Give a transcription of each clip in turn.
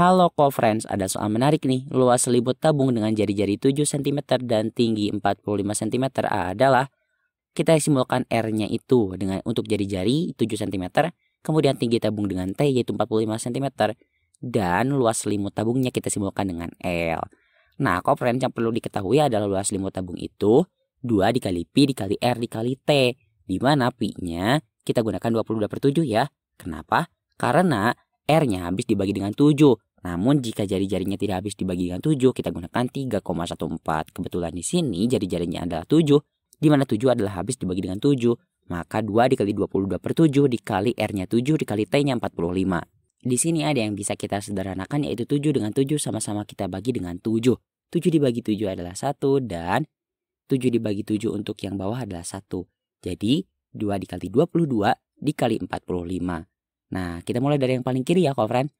Halo co-friends, ada soal menarik nih. Luas selimut tabung dengan jari-jari 7 cm dan tinggi 45 cm adalah kita simbolkan R-nya itu dengan untuk jari-jari 7 cm, kemudian tinggi tabung dengan T yaitu 45 cm dan luas selimut tabungnya kita simbolkan dengan L. Nah, co-friends yang perlu diketahui adalah luas selimut tabung itu 2 dikali Pi dikali R dikali T. Di mana Pi-nya kita gunakan 22 7 ya. Kenapa? Karena R-nya habis dibagi dengan 7. Namun jika jari-jarinya tidak habis dibagikan 7, kita gunakan 3,14. Kebetulan di sini jari-jarinya adalah 7, di mana 7 adalah habis dibagi dengan 7. Maka 2 dikali 22 per 7 dikali R-nya 7 dikali T-nya 45. Di sini ada yang bisa kita sederhanakan yaitu 7 dengan 7 sama-sama kita bagi dengan 7. 7 dibagi 7 adalah 1 dan 7 dibagi 7 untuk yang bawah adalah 1. Jadi 2 dikali 22 dikali 45. Nah kita mulai dari yang paling kiri ya, kawan friend.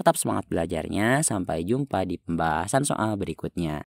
Tetap semangat belajarnya, sampai jumpa di pembahasan soal berikutnya.